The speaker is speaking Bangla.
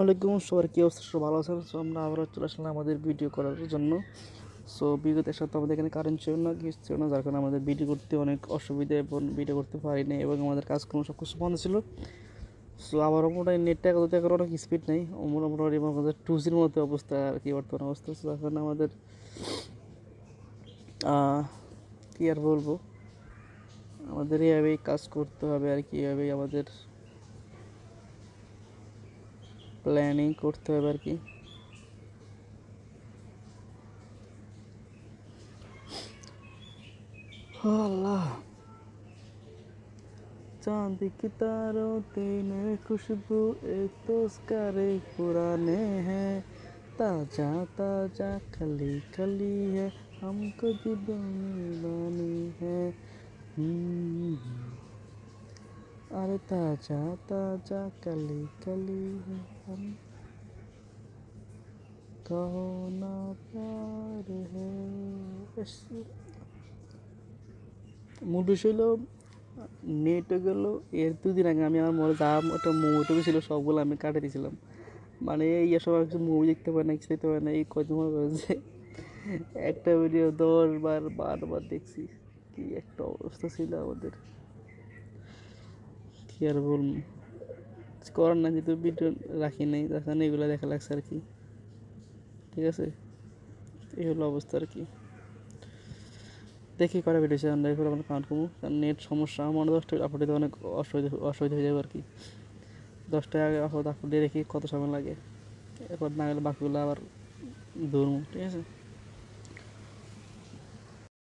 আসসালামাইকুম সবার কী অবস্থা সব ভালো আছেন সো আমরা আবারও চলে আসলাম আমাদের ভিডিও করার জন্য সো বিগত সাথে আমাদের এখানে কারেন্ট ছিল না কিছু ছিল না যার কারণে আমাদের ভিডিও করতে অনেক অসুবিধা এবং ভিডিও করতে পারিনি এবং আমাদের কাজকর্ম সব কিছু বন্ধ ছিল সো আবার মোটামুটি নেটটা কত দেখার অনেক স্পিড নেই মোটামুটি আমাদের টু জির মতো অবস্থা আর কি বর্তমান অবস্থা সো যার কারণে আমাদের কী আর বলবো আমাদের এইভাবেই কাজ করতে হবে আর কি এইভাবেই আমাদের प्लानिंग करते हैं चांदी की तारों तीन खुशबू एक तो उसकारे पुराने हैं ताजा ताजा खली खली है हमको जुबानी আরে তাজা তাজা কালি কালি কহো না পার হে মুডু ছিল নেট গেল এর দুদিন আগে আমি আমার মনে যা একটা মোমো টুকু ছিল সবগুলো আমি কাটে দিয়েছিলাম মানে এই সময় কিছু মুভি দেখতে পারে না কিছু দেখতে পারে না এই কজন করেছে একটা ভিডিও দশ বার বারবার দেখছি কি একটা অবস্থা ছিল আমাদের কি আর বলব করার না যেহেতু ভিডিও রাখি নাই তার কারণে এগুলো দেখা লাগছে আর কি ঠিক আছে এই হলো অবস্থা আর কি দেখি কটা ভিডিও আমরা এগুলো আমার কাউন্ট কমু কারণ নেট সমস্যা আমার দশটা আপলোড দিতে অনেক অসুবিধা অসুবিধা হয়ে যাবে আর কি দশটায় আগে আপলোড দিয়ে রেখে কত সময় লাগে এরপর না গেলে বাকিগুলো আবার ধরবো ঠিক আছে